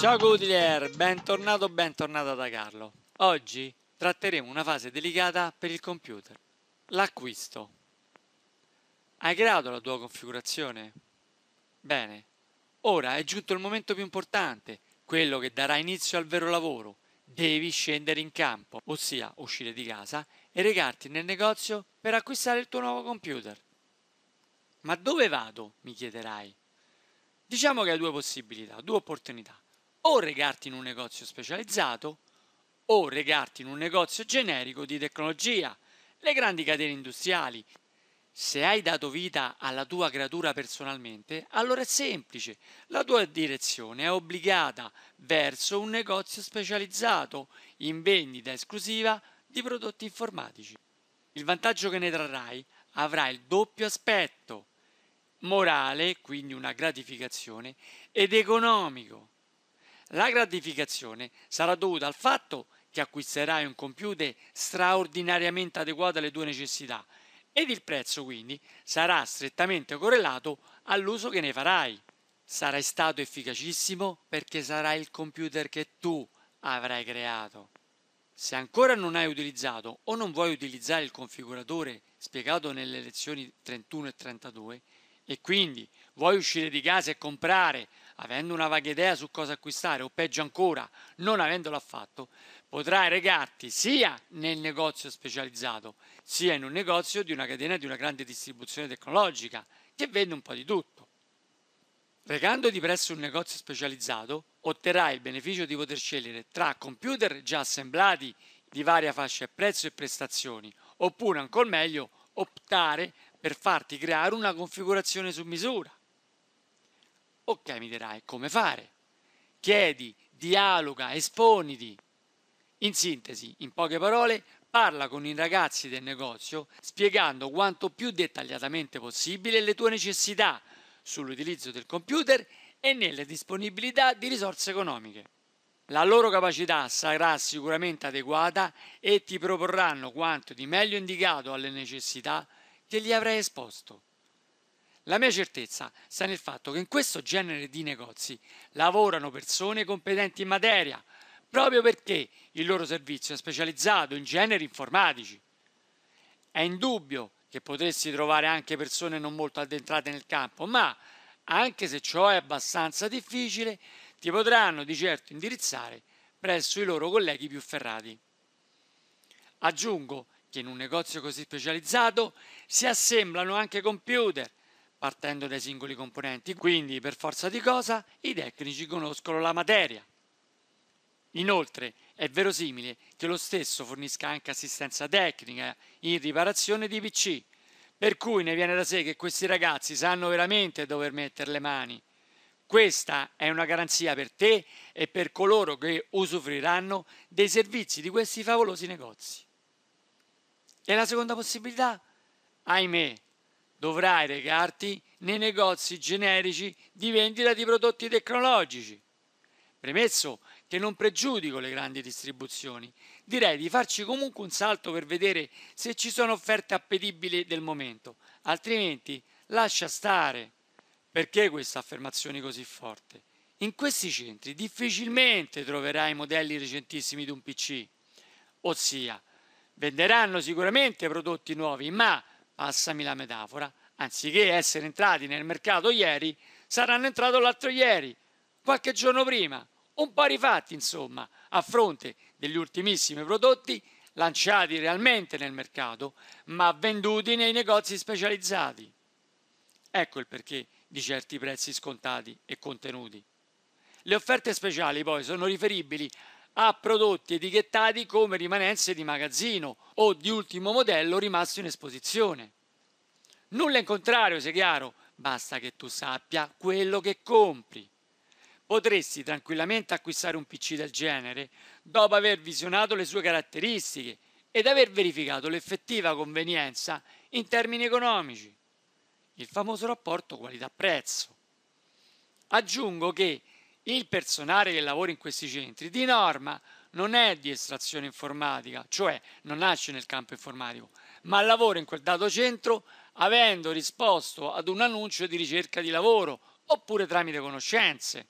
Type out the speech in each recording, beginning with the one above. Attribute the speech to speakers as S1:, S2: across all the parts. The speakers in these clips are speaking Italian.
S1: Ciao Goodlier, bentornato bentornata da Carlo. Oggi tratteremo una fase delicata per il computer, l'acquisto. Hai creato la tua configurazione? Bene, ora è giunto il momento più importante, quello che darà inizio al vero lavoro. Devi scendere in campo, ossia uscire di casa e recarti nel negozio per acquistare il tuo nuovo computer. Ma dove vado? mi chiederai. Diciamo che hai due possibilità, due opportunità o regarti in un negozio specializzato o regarti in un negozio generico di tecnologia, le grandi catene industriali. Se hai dato vita alla tua creatura personalmente, allora è semplice, la tua direzione è obbligata verso un negozio specializzato in vendita esclusiva di prodotti informatici. Il vantaggio che ne trarrai avrà il doppio aspetto, morale, quindi una gratificazione, ed economico, la gratificazione sarà dovuta al fatto che acquisterai un computer straordinariamente adeguato alle tue necessità ed il prezzo quindi sarà strettamente correlato all'uso che ne farai. Sarai stato efficacissimo perché sarà il computer che tu avrai creato. Se ancora non hai utilizzato o non vuoi utilizzare il configuratore spiegato nelle lezioni 31 e 32 e quindi vuoi uscire di casa e comprare avendo una vaga idea su cosa acquistare o peggio ancora non avendolo affatto, potrai recarti sia nel negozio specializzato sia in un negozio di una catena di una grande distribuzione tecnologica che vende un po' di tutto. Recandoti presso un negozio specializzato otterrai il beneficio di poter scegliere tra computer già assemblati di varia fascia prezzo e prestazioni oppure ancora meglio optare per farti creare una configurazione su misura. Ok, mi dirai come fare. Chiedi, dialoga, esponiti. In sintesi, in poche parole, parla con i ragazzi del negozio spiegando quanto più dettagliatamente possibile le tue necessità sull'utilizzo del computer e nelle disponibilità di risorse economiche. La loro capacità sarà sicuramente adeguata e ti proporranno quanto di meglio indicato alle necessità che gli avrai esposto. La mia certezza sta nel fatto che in questo genere di negozi lavorano persone competenti in materia, proprio perché il loro servizio è specializzato in generi informatici. È indubbio che potresti trovare anche persone non molto addentrate nel campo, ma anche se ciò è abbastanza difficile, ti potranno di certo indirizzare presso i loro colleghi più ferrati. Aggiungo che in un negozio così specializzato si assemblano anche computer, partendo dai singoli componenti, quindi per forza di cosa i tecnici conoscono la materia. Inoltre è verosimile che lo stesso fornisca anche assistenza tecnica in riparazione di PC, per cui ne viene da sé che questi ragazzi sanno veramente dover mettere le mani. Questa è una garanzia per te e per coloro che usufruiranno dei servizi di questi favolosi negozi. E la seconda possibilità? Ahimè, dovrai recarti nei negozi generici di vendita di prodotti tecnologici. Premesso che non pregiudico le grandi distribuzioni, direi di farci comunque un salto per vedere se ci sono offerte appetibili del momento, altrimenti lascia stare. Perché questa affermazione così forte? In questi centri difficilmente troverai modelli recentissimi di un PC, ossia venderanno sicuramente prodotti nuovi, ma passami la metafora, anziché essere entrati nel mercato ieri, saranno entrati l'altro ieri, qualche giorno prima, un po' rifatti insomma, a fronte degli ultimissimi prodotti lanciati realmente nel mercato, ma venduti nei negozi specializzati. Ecco il perché di certi prezzi scontati e contenuti. Le offerte speciali poi sono riferibili a prodotti etichettati come rimanenze di magazzino o di ultimo modello rimasto in esposizione. Nulla in contrario, sia chiaro, basta che tu sappia quello che compri. Potresti tranquillamente acquistare un PC del genere dopo aver visionato le sue caratteristiche ed aver verificato l'effettiva convenienza in termini economici, il famoso rapporto qualità-prezzo. Aggiungo che il personale che lavora in questi centri di norma non è di estrazione informatica, cioè non nasce nel campo informatico, ma lavora in quel dato centro avendo risposto ad un annuncio di ricerca di lavoro oppure tramite conoscenze.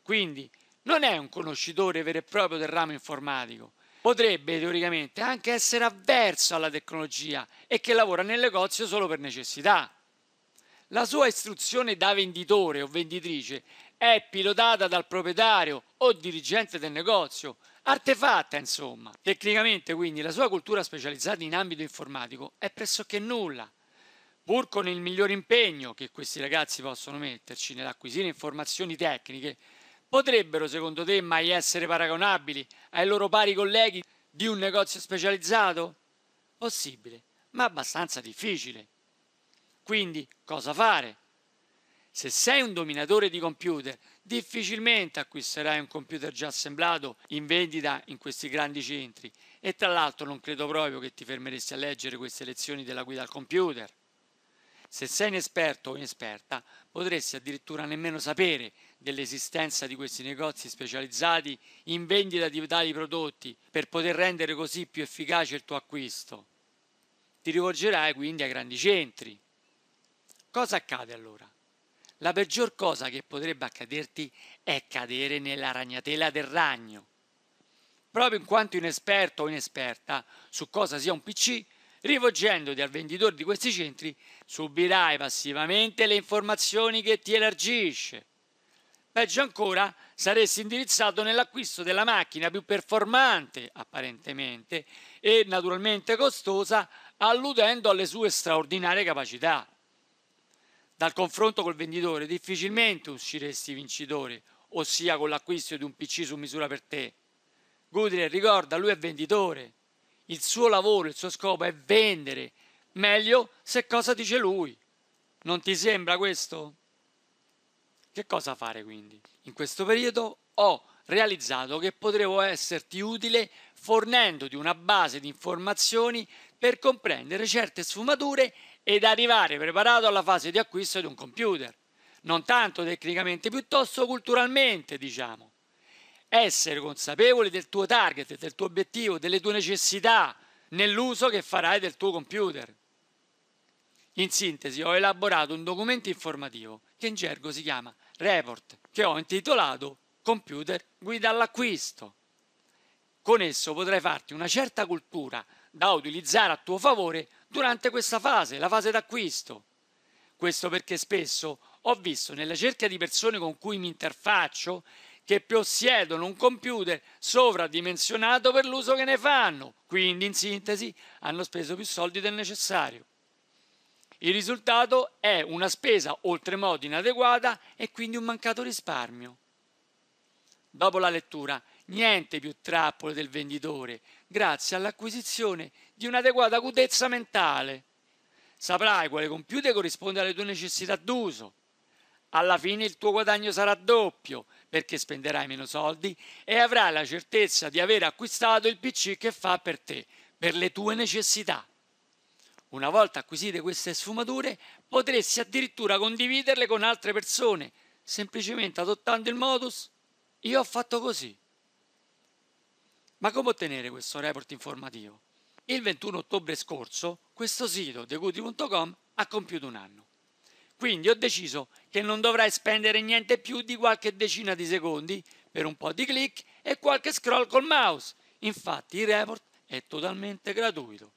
S1: Quindi non è un conoscitore vero e proprio del ramo informatico. Potrebbe teoricamente anche essere avverso alla tecnologia e che lavora nel negozio solo per necessità. La sua istruzione da venditore o venditrice è pilotata dal proprietario o dirigente del negozio, artefatta insomma. Tecnicamente quindi la sua cultura specializzata in ambito informatico è pressoché nulla, pur con il miglior impegno che questi ragazzi possono metterci nell'acquisire informazioni tecniche, potrebbero secondo te mai essere paragonabili ai loro pari colleghi di un negozio specializzato? Possibile, ma abbastanza difficile. Quindi cosa fare? Se sei un dominatore di computer, difficilmente acquisterai un computer già assemblato in vendita in questi grandi centri e tra l'altro non credo proprio che ti fermeresti a leggere queste lezioni della guida al computer. Se sei inesperto o inesperta, potresti addirittura nemmeno sapere dell'esistenza di questi negozi specializzati in vendita di tali prodotti per poter rendere così più efficace il tuo acquisto. Ti rivolgerai quindi ai grandi centri. Cosa accade allora? La peggior cosa che potrebbe accaderti è cadere nella ragnatela del ragno. Proprio in quanto inesperto o inesperta su cosa sia un PC, rivolgendoti al venditore di questi centri, subirai passivamente le informazioni che ti elargisce. Peggio ancora, saresti indirizzato nell'acquisto della macchina più performante, apparentemente, e naturalmente costosa, alludendo alle sue straordinarie capacità. Dal confronto col venditore difficilmente usciresti vincitore, ossia con l'acquisto di un PC su misura per te. Goodrich ricorda, lui è venditore. Il suo lavoro, il suo scopo è vendere. Meglio se cosa dice lui. Non ti sembra questo? Che cosa fare quindi? In questo periodo ho realizzato che potrei esserti utile fornendoti una base di informazioni per comprendere certe sfumature ed arrivare preparato alla fase di acquisto di un computer, non tanto tecnicamente, piuttosto culturalmente, diciamo. Essere consapevoli del tuo target, del tuo obiettivo, delle tue necessità nell'uso che farai del tuo computer. In sintesi, ho elaborato un documento informativo che in gergo si chiama Report, che ho intitolato Computer guida all'acquisto. Con esso potrai farti una certa cultura da utilizzare a tuo favore durante questa fase, la fase d'acquisto. Questo perché spesso ho visto nella cerchia di persone con cui mi interfaccio che possiedono un computer sovradimensionato per l'uso che ne fanno, quindi in sintesi hanno speso più soldi del necessario. Il risultato è una spesa oltremodo inadeguata e quindi un mancato risparmio. Dopo la lettura niente più trappole del venditore, grazie all'acquisizione di un'adeguata acutezza mentale. Saprai quale computer corrisponde alle tue necessità d'uso. Alla fine il tuo guadagno sarà doppio perché spenderai meno soldi e avrai la certezza di aver acquistato il PC che fa per te, per le tue necessità. Una volta acquisite queste sfumature, potresti addirittura condividerle con altre persone, semplicemente adottando il modus io ho fatto così. Ma come ottenere questo report informativo? Il 21 ottobre scorso questo sito, deguti.com, ha compiuto un anno. Quindi ho deciso che non dovrai spendere niente più di qualche decina di secondi per un po' di click e qualche scroll col mouse. Infatti il report è totalmente gratuito.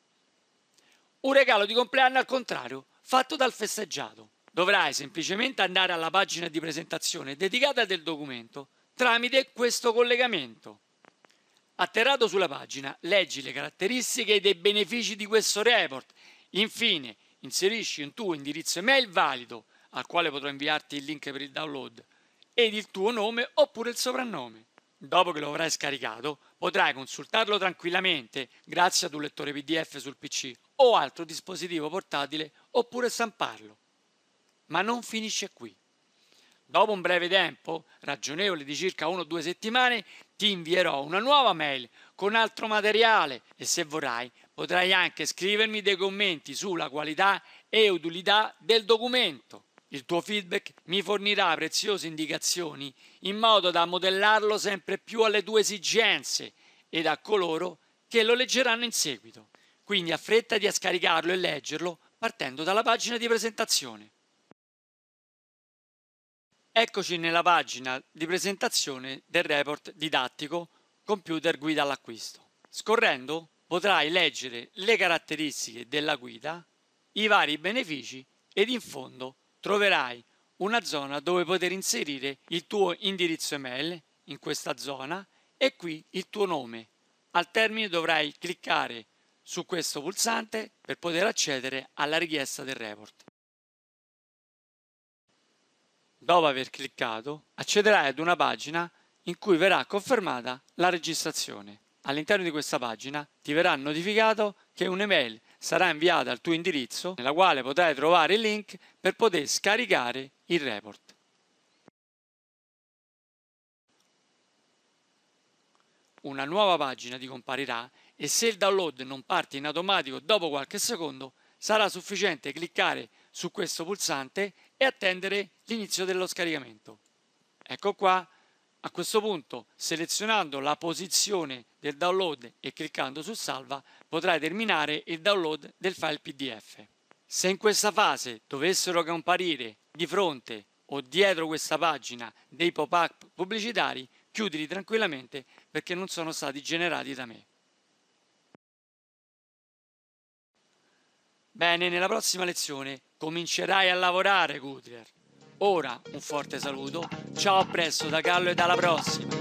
S1: Un regalo di compleanno al contrario, fatto dal festeggiato. Dovrai semplicemente andare alla pagina di presentazione dedicata del documento tramite questo collegamento. Atterrato sulla pagina, leggi le caratteristiche e dei benefici di questo report. Infine, inserisci un tuo indirizzo email valido al quale potrò inviarti il link per il download ed il tuo nome oppure il soprannome. Dopo che lo avrai scaricato, potrai consultarlo tranquillamente grazie ad un lettore PDF sul PC o altro dispositivo portatile oppure stamparlo. Ma non finisce qui. Dopo un breve tempo, ragionevole di circa 1-2 settimane, ti invierò una nuova mail con altro materiale e se vorrai potrai anche scrivermi dei commenti sulla qualità e utilità del documento. Il tuo feedback mi fornirà preziose indicazioni in modo da modellarlo sempre più alle tue esigenze ed a coloro che lo leggeranno in seguito. Quindi affrettati a scaricarlo e leggerlo partendo dalla pagina di presentazione. Eccoci nella pagina di presentazione del report didattico Computer guida all'acquisto. Scorrendo potrai leggere le caratteristiche della guida, i vari benefici ed in fondo troverai una zona dove poter inserire il tuo indirizzo email in questa zona e qui il tuo nome. Al termine dovrai cliccare su questo pulsante per poter accedere alla richiesta del report dopo aver cliccato, accederai ad una pagina in cui verrà confermata la registrazione. All'interno di questa pagina ti verrà notificato che un'email sarà inviata al tuo indirizzo nella quale potrai trovare il link per poter scaricare il report. Una nuova pagina ti comparirà e se il download non parte in automatico dopo qualche secondo sarà sufficiente cliccare su questo pulsante e attendere l'inizio dello scaricamento. Ecco qua, a questo punto, selezionando la posizione del download e cliccando su salva, potrai terminare il download del file PDF. Se in questa fase dovessero comparire di fronte o dietro questa pagina dei pop-up pubblicitari, chiudili tranquillamente perché non sono stati generati da me. Bene, nella prossima lezione Comincerai a lavorare, Gudrier. Ora un forte saluto, ciao a presto da Gallo e alla prossima!